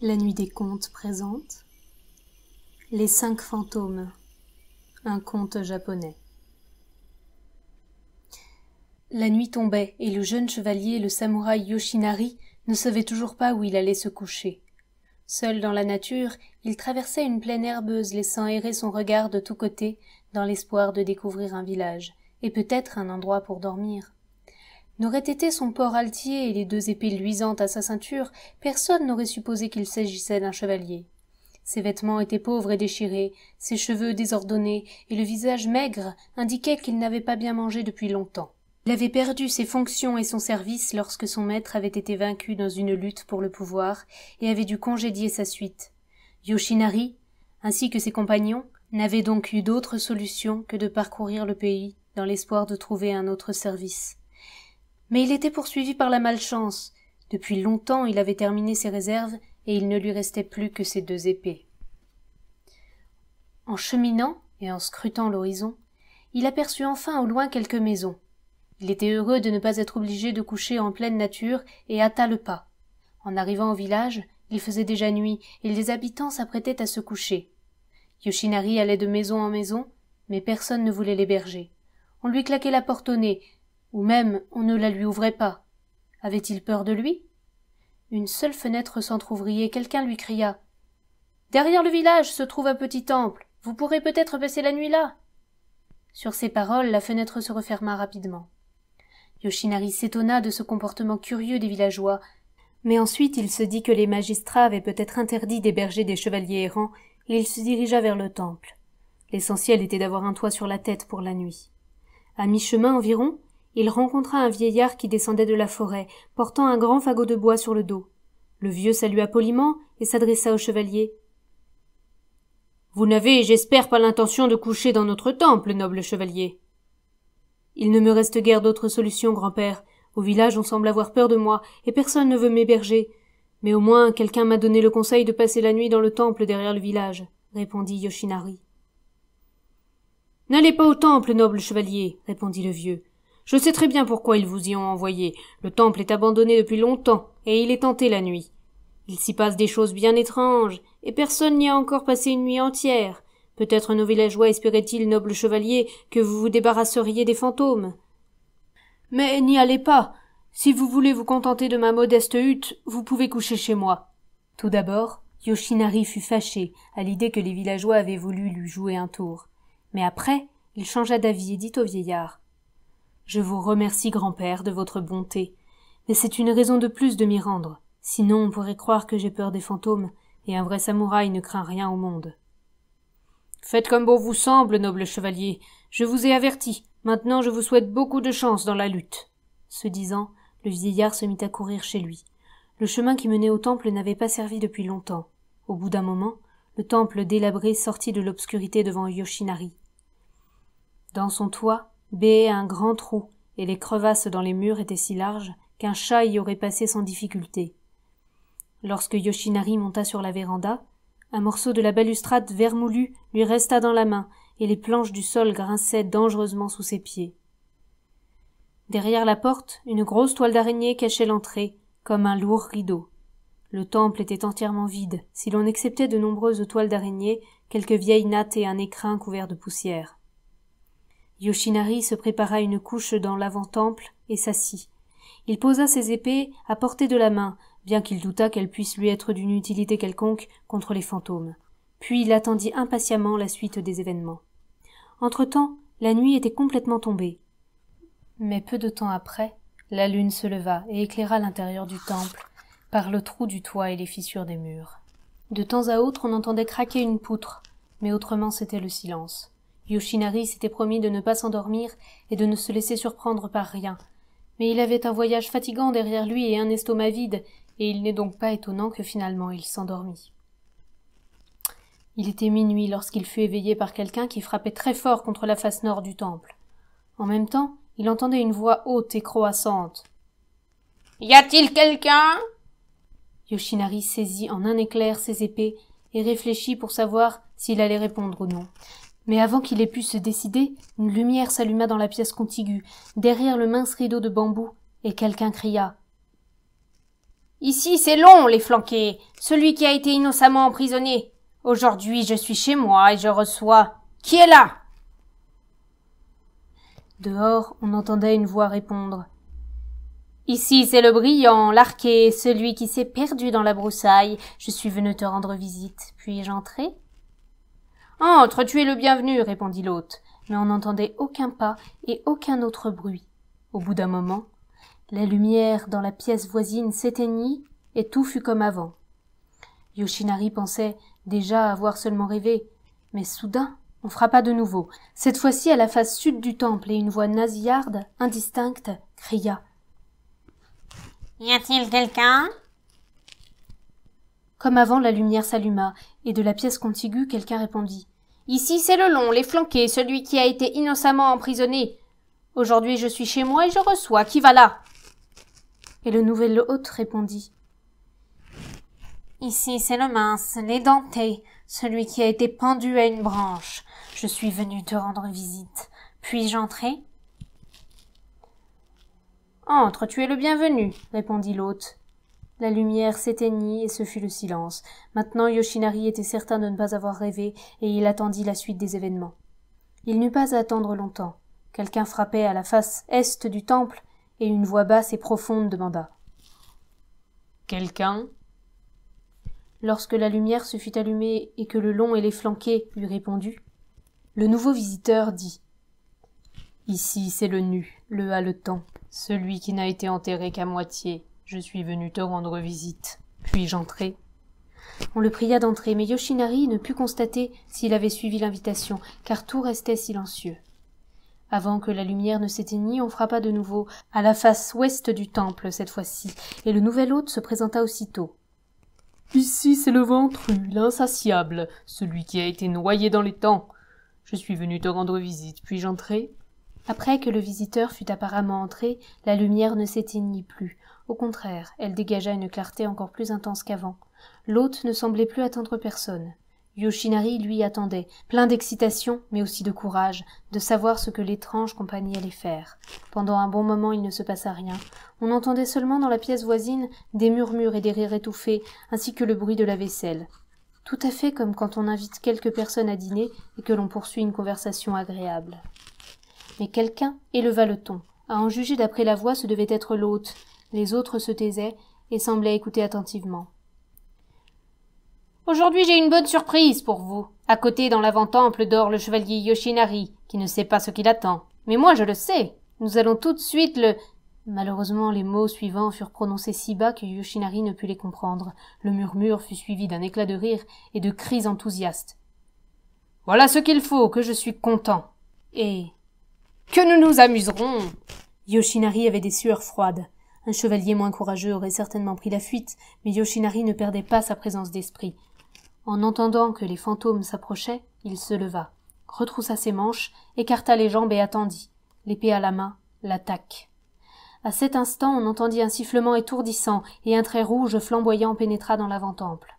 La nuit des contes présente Les cinq fantômes, un conte japonais. La nuit tombait et le jeune chevalier le samouraï Yoshinari ne savait toujours pas où il allait se coucher. Seul dans la nature, il traversait une plaine herbeuse, laissant errer son regard de tous côtés dans l'espoir de découvrir un village et peut-être un endroit pour dormir. N'aurait été son port altier et les deux épées luisantes à sa ceinture, personne n'aurait supposé qu'il s'agissait d'un chevalier. Ses vêtements étaient pauvres et déchirés, ses cheveux désordonnés et le visage maigre indiquaient qu'il n'avait pas bien mangé depuis longtemps. Il avait perdu ses fonctions et son service lorsque son maître avait été vaincu dans une lutte pour le pouvoir et avait dû congédier sa suite. Yoshinari, ainsi que ses compagnons, n'avaient donc eu d'autre solution que de parcourir le pays dans l'espoir de trouver un autre service mais il était poursuivi par la malchance. Depuis longtemps il avait terminé ses réserves, et il ne lui restait plus que ses deux épées. En cheminant et en scrutant l'horizon, il aperçut enfin au loin quelques maisons. Il était heureux de ne pas être obligé de coucher en pleine nature et hâta le pas. En arrivant au village, il faisait déjà nuit et les habitants s'apprêtaient à se coucher. Yoshinari allait de maison en maison, mais personne ne voulait l'héberger. On lui claquait la porte au nez, ou même on ne la lui ouvrait pas. Avait-il peur de lui Une seule fenêtre s'entr'ouvrit et quelqu'un lui cria Derrière le village se trouve un petit temple. Vous pourrez peut-être passer la nuit là. Sur ces paroles, la fenêtre se referma rapidement. Yoshinari s'étonna de ce comportement curieux des villageois, mais ensuite il se dit que les magistrats avaient peut-être interdit d'héberger des chevaliers errants et il se dirigea vers le temple. L'essentiel était d'avoir un toit sur la tête pour la nuit. À mi-chemin environ, il rencontra un vieillard qui descendait de la forêt, portant un grand fagot de bois sur le dos. Le vieux salua poliment et s'adressa au chevalier. Vous n'avez, j'espère, pas l'intention de coucher dans notre temple, noble chevalier. Il ne me reste guère d'autre solution, grand-père. Au village, on semble avoir peur de moi, et personne ne veut m'héberger. Mais au moins, quelqu'un m'a donné le conseil de passer la nuit dans le temple derrière le village, répondit Yoshinari. N'allez pas au temple, noble chevalier, répondit le vieux. Je sais très bien pourquoi ils vous y ont envoyé. Le temple est abandonné depuis longtemps, et il est tenté la nuit. Il s'y passe des choses bien étranges, et personne n'y a encore passé une nuit entière. Peut-être nos villageois espéraient-ils, noble chevalier, que vous vous débarrasseriez des fantômes. Mais n'y allez pas. Si vous voulez vous contenter de ma modeste hutte, vous pouvez coucher chez moi. Tout d'abord, Yoshinari fut fâché à l'idée que les villageois avaient voulu lui jouer un tour. Mais après, il changea d'avis et dit au vieillard je vous remercie, grand-père, de votre bonté, mais c'est une raison de plus de m'y rendre. Sinon, on pourrait croire que j'ai peur des fantômes, et un vrai samouraï ne craint rien au monde. Faites comme bon vous semble, noble chevalier. Je vous ai averti. Maintenant, je vous souhaite beaucoup de chance dans la lutte. Ce disant, le vieillard se mit à courir chez lui. Le chemin qui menait au temple n'avait pas servi depuis longtemps. Au bout d'un moment, le temple délabré sortit de l'obscurité devant Yoshinari. Dans son toit, a un grand trou, et les crevasses dans les murs étaient si larges qu'un chat y aurait passé sans difficulté. Lorsque Yoshinari monta sur la véranda, un morceau de la balustrade vermoulue lui resta dans la main, et les planches du sol grinçaient dangereusement sous ses pieds. Derrière la porte, une grosse toile d'araignée cachait l'entrée, comme un lourd rideau. Le temple était entièrement vide, si l'on exceptait de nombreuses toiles d'araignée, quelques vieilles nattes et un écrin couvert de poussière. Yoshinari se prépara une couche dans l'avant-temple et s'assit. Il posa ses épées à portée de la main, bien qu'il doutât qu'elles puissent lui être d'une utilité quelconque contre les fantômes. Puis il attendit impatiemment la suite des événements. Entre-temps, la nuit était complètement tombée. Mais peu de temps après, la lune se leva et éclaira l'intérieur du temple par le trou du toit et les fissures des murs. De temps à autre, on entendait craquer une poutre, mais autrement c'était le silence. Yoshinari s'était promis de ne pas s'endormir et de ne se laisser surprendre par rien. Mais il avait un voyage fatigant derrière lui et un estomac vide, et il n'est donc pas étonnant que finalement il s'endormit. Il était minuit lorsqu'il fut éveillé par quelqu'un qui frappait très fort contre la face nord du temple. En même temps, il entendait une voix haute et croissante. Y a-t-il quelqu'un Yoshinari saisit en un éclair ses épées et réfléchit pour savoir s'il allait répondre ou non. Mais avant qu'il ait pu se décider, une lumière s'alluma dans la pièce contiguë, derrière le mince rideau de bambou, et quelqu'un cria. Ici, c'est long, les flanqués. Celui qui a été innocemment emprisonné. Aujourd'hui, je suis chez moi et je reçois. Qui est là? Dehors, on entendait une voix répondre. Ici, c'est le brillant, l'arqué, celui qui s'est perdu dans la broussaille. Je suis venu te rendre visite. Puis-je entrer? Entre, tu es le bienvenu, répondit l'hôte, mais on n'entendait aucun pas et aucun autre bruit. Au bout d'un moment, la lumière dans la pièce voisine s'éteignit et tout fut comme avant. Yoshinari pensait déjà avoir seulement rêvé, mais soudain on frappa de nouveau, cette fois-ci à la face sud du temple, et une voix nasillarde, indistincte, cria. Y a-t-il quelqu'un comme avant, la lumière s'alluma, et de la pièce contiguë, quelqu'un répondit. Ici, c'est le long, les flanqués, celui qui a été innocemment emprisonné. Aujourd'hui, je suis chez moi et je reçois. Qui va là Et le nouvel hôte répondit. Ici, c'est le mince, dentés, celui qui a été pendu à une branche. Je suis venu te rendre visite. Puis-je entrer Entre, tu es le bienvenu, répondit l'hôte. La lumière s'éteignit et ce fut le silence. Maintenant Yoshinari était certain de ne pas avoir rêvé, et il attendit la suite des événements. Il n'eut pas à attendre longtemps. Quelqu'un frappait à la face est du temple, et une voix basse et profonde demanda. Quelqu'un? Lorsque la lumière se fut allumée et que le long et les flanqués lui répondu, le nouveau visiteur dit. Ici c'est le nu, le haletant, celui qui n'a été enterré qu'à moitié, je suis venu te rendre visite. Puis-je entrer On le pria d'entrer, mais Yoshinari ne put constater s'il avait suivi l'invitation, car tout restait silencieux. Avant que la lumière ne s'éteignît, on frappa de nouveau, à la face ouest du temple cette fois-ci, et le nouvel hôte se présenta aussitôt. Ici, c'est le ventru, l'insatiable, celui qui a été noyé dans les temps. Je suis venu te rendre visite, puis-je entrer Après que le visiteur fut apparemment entré, la lumière ne s'éteignit plus. Au contraire, elle dégagea une clarté encore plus intense qu'avant. L'hôte ne semblait plus attendre personne. Yoshinari lui attendait, plein d'excitation, mais aussi de courage, de savoir ce que l'étrange compagnie allait faire. Pendant un bon moment il ne se passa rien. On entendait seulement dans la pièce voisine des murmures et des rires étouffés, ainsi que le bruit de la vaisselle. Tout à fait comme quand on invite quelques personnes à dîner et que l'on poursuit une conversation agréable. Mais quelqu'un éleva le ton. À en juger d'après la voix, ce devait être l'hôte. Les autres se taisaient et semblaient écouter attentivement. Aujourd'hui j'ai une bonne surprise pour vous. À côté, dans l'avant-temple, dort le chevalier Yoshinari, qui ne sait pas ce qu'il attend. Mais moi je le sais. Nous allons tout de suite le. Malheureusement, les mots suivants furent prononcés si bas que Yoshinari ne put les comprendre. Le murmure fut suivi d'un éclat de rire et de cris enthousiastes. Voilà ce qu'il faut, que je suis content. Et. Que nous nous amuserons. Yoshinari avait des sueurs froides. Un chevalier moins courageux aurait certainement pris la fuite, mais Yoshinari ne perdait pas sa présence d'esprit. En entendant que les fantômes s'approchaient, il se leva, retroussa ses manches, écarta les jambes et attendit, l'épée à la main, l'attaque. À cet instant, on entendit un sifflement étourdissant et un trait rouge flamboyant pénétra dans l'avant-temple.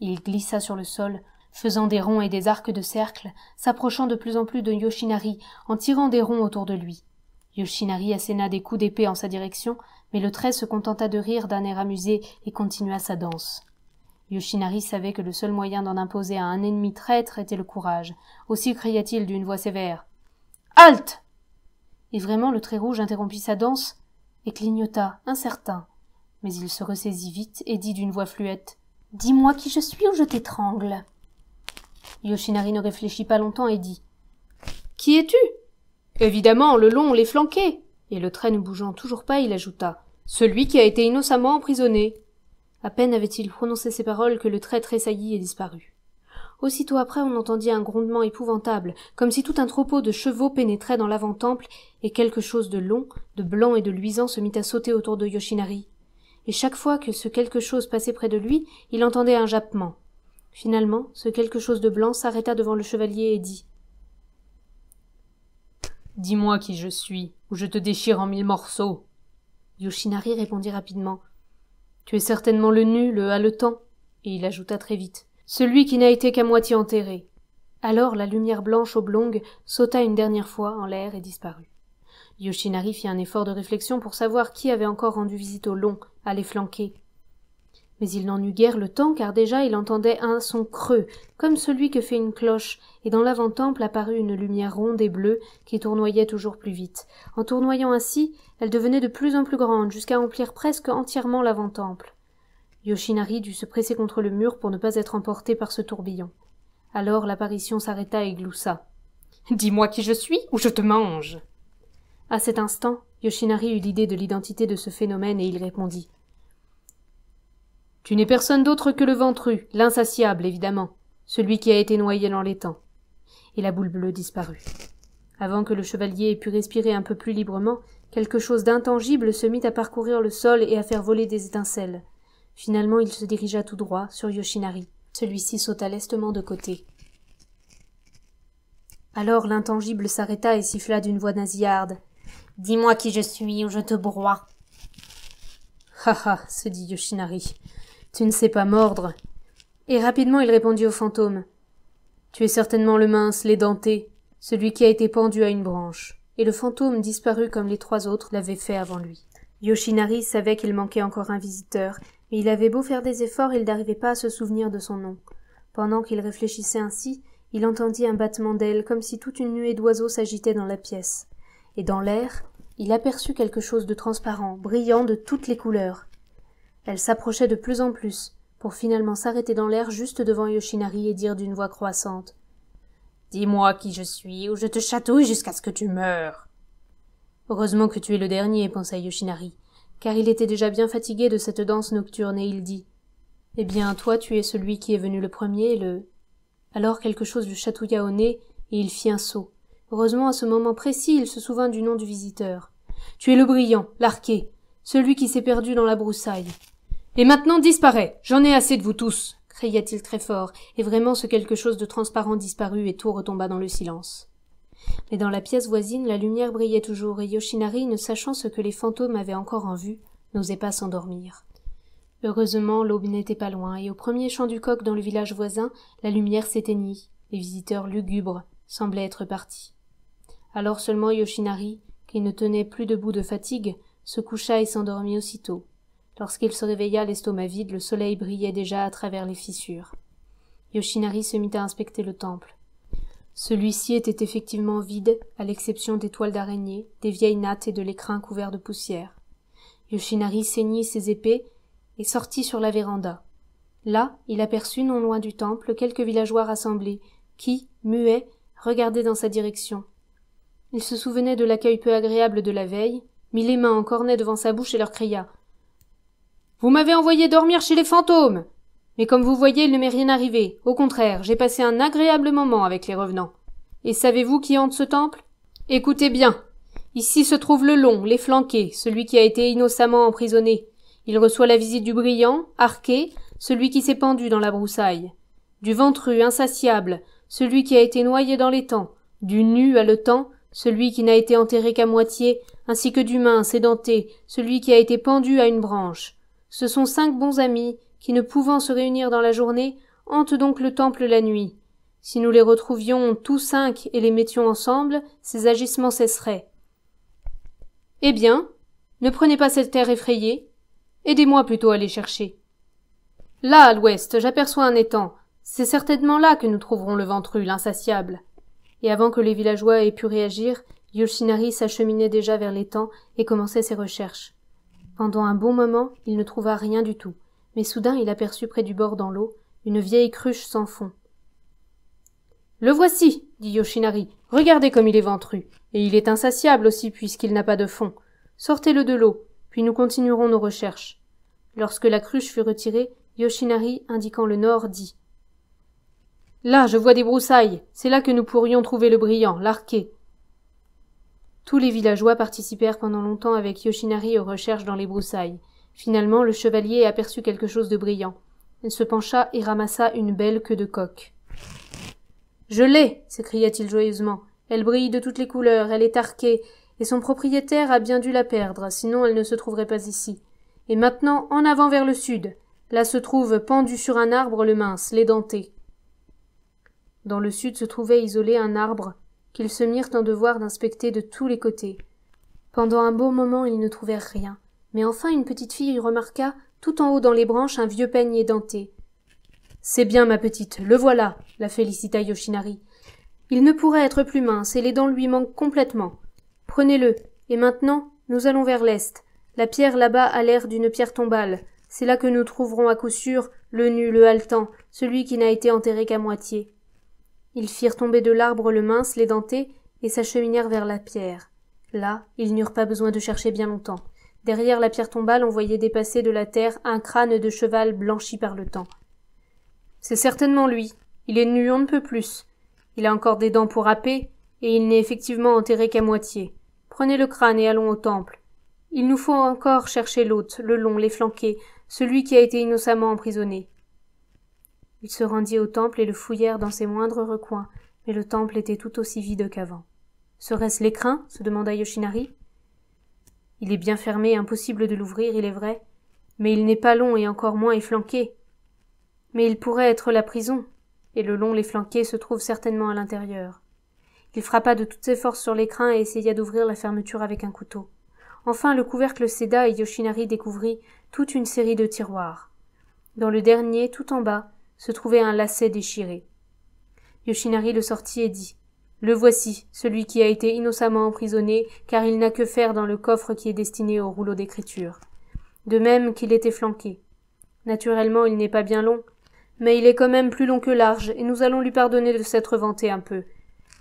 Il glissa sur le sol, faisant des ronds et des arcs de cercle, s'approchant de plus en plus de Yoshinari en tirant des ronds autour de lui. Yoshinari asséna des coups d'épée en sa direction, mais le trait se contenta de rire d'un air amusé et continua sa danse. Yoshinari savait que le seul moyen d'en imposer à un ennemi traître était le courage. Aussi cria-t-il d'une voix sévère. Halte Et vraiment, le trait rouge interrompit sa danse et clignota, incertain. Mais il se ressaisit vite et dit d'une voix fluette Dis-moi qui je suis ou je t'étrangle. Yoshinari ne réfléchit pas longtemps et dit Qui es-tu Évidemment, le long, les flanqués. Et le trait ne bougeant toujours pas, il ajouta Celui qui a été innocemment emprisonné. À peine avait-il prononcé ces paroles que le trait tressaillit et disparut. Aussitôt après, on entendit un grondement épouvantable, comme si tout un troupeau de chevaux pénétrait dans l'avant-temple, et quelque chose de long, de blanc et de luisant se mit à sauter autour de Yoshinari. Et chaque fois que ce quelque chose passait près de lui, il entendait un jappement. Finalement, ce quelque chose de blanc s'arrêta devant le chevalier et dit Dis-moi qui je suis, ou je te déchire en mille morceaux. Yoshinari répondit rapidement. Tu es certainement le nu, le haletant. Et il ajouta très vite. Celui qui n'a été qu'à moitié enterré. Alors la lumière blanche oblongue sauta une dernière fois en l'air et disparut. Yoshinari fit un effort de réflexion pour savoir qui avait encore rendu visite au long, à les flanquer, mais il n'en eut guère le temps car déjà il entendait un son creux, comme celui que fait une cloche, et dans l'avant-temple apparut une lumière ronde et bleue qui tournoyait toujours plus vite. En tournoyant ainsi, elle devenait de plus en plus grande, jusqu'à remplir presque entièrement l'avant-temple. Yoshinari dut se presser contre le mur pour ne pas être emporté par ce tourbillon. Alors l'apparition s'arrêta et gloussa. Dis-moi qui je suis, ou je te mange. À cet instant, Yoshinari eut l'idée de l'identité de ce phénomène et il répondit tu n'es personne d'autre que le ventru, l'insatiable, évidemment, celui qui a été noyé dans l'étang. Et la boule bleue disparut. Avant que le chevalier ait pu respirer un peu plus librement, quelque chose d'intangible se mit à parcourir le sol et à faire voler des étincelles. Finalement, il se dirigea tout droit sur Yoshinari. Celui-ci sauta lestement de côté. Alors l'intangible s'arrêta et siffla d'une voix nasillarde. Dis-moi qui je suis ou je te broie. Ha ha, se dit Yoshinari. Tu ne sais pas mordre. Et rapidement il répondit au fantôme. Tu es certainement le mince, les dentés, celui qui a été pendu à une branche. Et le fantôme disparut comme les trois autres l'avaient fait avant lui. Yoshinari savait qu'il manquait encore un visiteur, mais il avait beau faire des efforts, il n'arrivait pas à se souvenir de son nom. Pendant qu'il réfléchissait ainsi, il entendit un battement d'ailes comme si toute une nuée d'oiseaux s'agitait dans la pièce. Et dans l'air, il aperçut quelque chose de transparent, brillant de toutes les couleurs. Elle s'approchait de plus en plus, pour finalement s'arrêter dans l'air juste devant Yoshinari et dire d'une voix croissante Dis-moi qui je suis, ou je te chatouille jusqu'à ce que tu meurs. Heureusement que tu es le dernier, pensa Yoshinari, car il était déjà bien fatigué de cette danse nocturne et il dit Eh bien, toi, tu es celui qui est venu le premier, le. Alors quelque chose lui chatouilla au nez et il fit un saut. Heureusement, à ce moment précis, il se souvint du nom du visiteur. Tu es le brillant, l'arqué, celui qui s'est perdu dans la broussaille. Et maintenant disparaît. J'en ai assez de vous tous. cria t-il très fort, et vraiment ce quelque chose de transparent disparut et tout retomba dans le silence. Mais dans la pièce voisine la lumière brillait toujours, et Yoshinari, ne sachant ce que les fantômes avaient encore en vue, n'osait pas s'endormir. Heureusement l'aube n'était pas loin, et au premier chant du coq dans le village voisin, la lumière s'éteignit, les visiteurs lugubres semblaient être partis. Alors seulement Yoshinari, qui ne tenait plus debout de fatigue, se coucha et s'endormit aussitôt. Lorsqu'il se réveilla, l'estomac vide, le soleil brillait déjà à travers les fissures. Yoshinari se mit à inspecter le temple. Celui-ci était effectivement vide, à l'exception des toiles d'araignée, des vieilles nattes et de l'écrin couvert de poussière. Yoshinari saignit ses épées et sortit sur la véranda. Là, il aperçut, non loin du temple, quelques villageois rassemblés, qui, muets, regardaient dans sa direction. Il se souvenait de l'accueil peu agréable de la veille, mit les mains en cornet devant sa bouche et leur cria vous m'avez envoyé dormir chez les fantômes. Mais comme vous voyez, il ne m'est rien arrivé. Au contraire, j'ai passé un agréable moment avec les revenants. Et savez-vous qui hante ce temple Écoutez bien. Ici se trouve le long, les flanqués, celui qui a été innocemment emprisonné. Il reçoit la visite du brillant, arqué, celui qui s'est pendu dans la broussaille. Du ventru insatiable, celui qui a été noyé dans l'étang. Du nu haletant, celui qui n'a été enterré qu'à moitié, ainsi que du mince sédenté, celui qui a été pendu à une branche. Ce sont cinq bons amis, qui, ne pouvant se réunir dans la journée, hantent donc le temple la nuit. Si nous les retrouvions tous cinq et les mettions ensemble, ces agissements cesseraient. Eh bien, ne prenez pas cette terre effrayée. Aidez-moi plutôt à les chercher. Là, à l'ouest, j'aperçois un étang. C'est certainement là que nous trouverons le ventru, l'insatiable. Et avant que les villageois aient pu réagir, Yoshinari s'acheminait déjà vers l'étang et commençait ses recherches. Pendant un bon moment, il ne trouva rien du tout, mais soudain il aperçut près du bord dans l'eau une vieille cruche sans fond. Le voici, dit Yoshinari. Regardez comme il est ventru. Et il est insatiable aussi puisqu'il n'a pas de fond. Sortez-le de l'eau, puis nous continuerons nos recherches. Lorsque la cruche fut retirée, Yoshinari, indiquant le nord, dit Là, je vois des broussailles. C'est là que nous pourrions trouver le brillant, l'arqué. Tous les villageois participèrent pendant longtemps avec Yoshinari aux recherches dans les broussailles. Finalement, le chevalier aperçut quelque chose de brillant. Il se pencha et ramassa une belle queue de coq. Je l'ai s'écria-t-il joyeusement. Elle brille de toutes les couleurs, elle est arquée, et son propriétaire a bien dû la perdre, sinon elle ne se trouverait pas ici. Et maintenant, en avant vers le sud. Là se trouve pendu sur un arbre le mince, l'édenté. Dans le sud se trouvait isolé un arbre qu'ils se mirent en devoir d'inspecter de tous les côtés. Pendant un beau moment ils ne trouvèrent rien, mais enfin une petite fille remarqua tout en haut dans les branches un vieux peigne édenté. C'est bien, ma petite, le voilà, la félicita Yoshinari. Il ne pourrait être plus mince, et les dents lui manquent complètement. Prenez-le, et maintenant, nous allons vers l'est. La pierre là-bas a l'air d'une pierre tombale. C'est là que nous trouverons à coup sûr le nu, le haletant, celui qui n'a été enterré qu'à moitié. Ils firent tomber de l'arbre le mince, les dentés, et s'acheminèrent vers la pierre. Là, ils n'eurent pas besoin de chercher bien longtemps. Derrière la pierre tombale, on voyait dépasser de la terre un crâne de cheval blanchi par le temps. C'est certainement lui. Il est nu on ne peut plus. Il a encore des dents pour râper, et il n'est effectivement enterré qu'à moitié. Prenez le crâne et allons au temple. Il nous faut encore chercher l'hôte, le long, les flanqués, celui qui a été innocemment emprisonné. Il se rendit au temple et le fouillèrent dans ses moindres recoins, mais le temple était tout aussi vide qu'avant. Serait-ce l'écrin se demanda Yoshinari. Il est bien fermé, impossible de l'ouvrir, il est vrai, mais il n'est pas long et encore moins efflanqué. Mais il pourrait être la prison, et le long les flanqués se trouve certainement à l'intérieur. Il frappa de toutes ses forces sur l'écrin et essaya d'ouvrir la fermeture avec un couteau. Enfin, le couvercle céda et Yoshinari découvrit toute une série de tiroirs. Dans le dernier, tout en bas, se trouvait un lacet déchiré. Yoshinari le sortit et dit Le voici, celui qui a été innocemment emprisonné, car il n'a que faire dans le coffre qui est destiné au rouleau d'écriture. De même qu'il était flanqué. Naturellement, il n'est pas bien long, mais il est quand même plus long que large, et nous allons lui pardonner de s'être vanté un peu.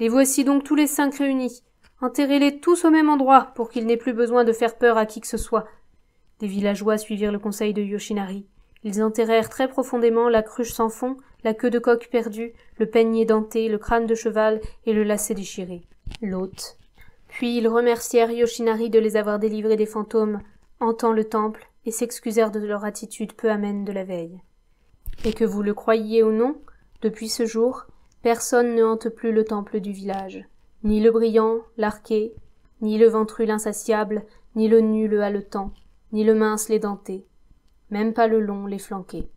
Les voici donc tous les cinq réunis. Enterrez-les tous au même endroit, pour qu'il n'ait plus besoin de faire peur à qui que ce soit. Des villageois suivirent le conseil de Yoshinari. Ils enterrèrent très profondément la cruche sans fond, la queue de coq perdue, le peignet denté, le crâne de cheval et le lacet déchiré. L'hôte. Puis ils remercièrent Yoshinari de les avoir délivrés des fantômes, hantant le temple, et s'excusèrent de leur attitude peu amène de la veille. Et que vous le croyiez ou non, depuis ce jour, personne ne hante plus le temple du village, ni le brillant, l'arqué, ni le ventru l'insatiable, ni le nu le haletant, ni le mince l'édenté, même pas le long les flanqués.